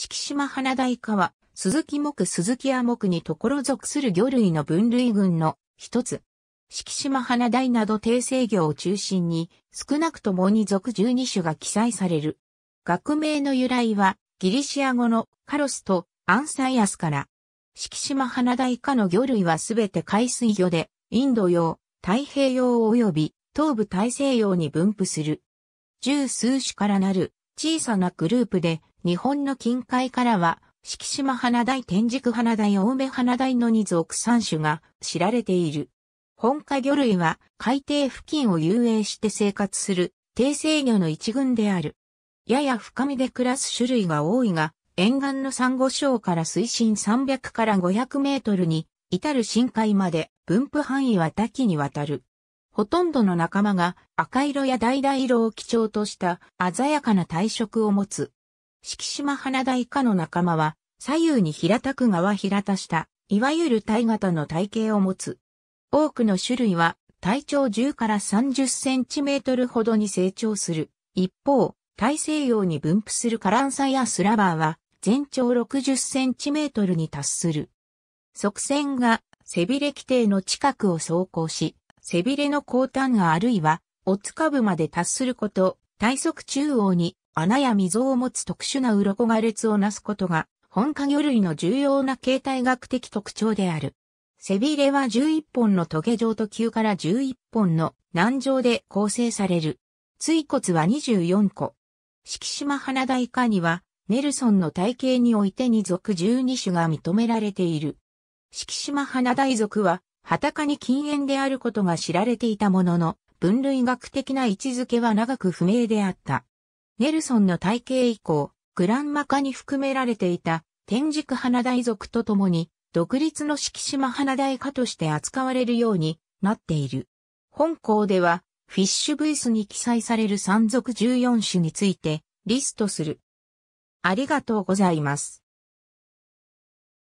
四季島花大科は、鈴木木鈴木亜木にところ属する魚類の分類群の一つ。四季島花大など定性魚を中心に、少なくともに属12種が記載される。学名の由来は、ギリシア語のカロスとアンサイアスから。四季島花大科の魚類はすべて海水魚で、インド洋、太平洋及び東部大西洋に分布する。十数種からなる小さなグループで日本の近海からは、敷島花大、天竺花大、青梅花大の2属3種が知られている。本家魚類は海底付近を遊泳して生活する低生魚の一群である。やや深みで暮らす種類が多いが、沿岸の珊瑚礁から水深300から500メートルに至る深海まで分布範囲は多岐にわたる。ほとんどの仲間が赤色や橙色を基調とした鮮やかな体色を持つ。四季島花大以下の仲間は、左右に平たく側平たした、いわゆる体型の体型を持つ。多くの種類は、体長10から30センチメートルほどに成長する。一方、大西洋に分布するカランサやスラバーは、全長60センチメートルに達する。側線が背びれ規定の近くを走行し、背びれの後端があるいは、おつかぶまで達すること、体側中央に穴や溝を持つ特殊な鱗が列をなすことが、本科魚類の重要な形態学的特徴である。背びれは11本の棘状と9から11本の軟状で構成される。椎骨は24個。敷島花大以下には、ネルソンの体系においてに属12種が認められている。敷島花大属は、裸に禁煙であることが知られていたものの、分類学的な位置づけは長く不明であった。ネルソンの体系以降、グランマ化に含められていた天竺花大族と共に、独立の敷島花大化として扱われるようになっている。本校では、フィッシュブイスに記載される山賊14種についてリストする。ありがとうございます。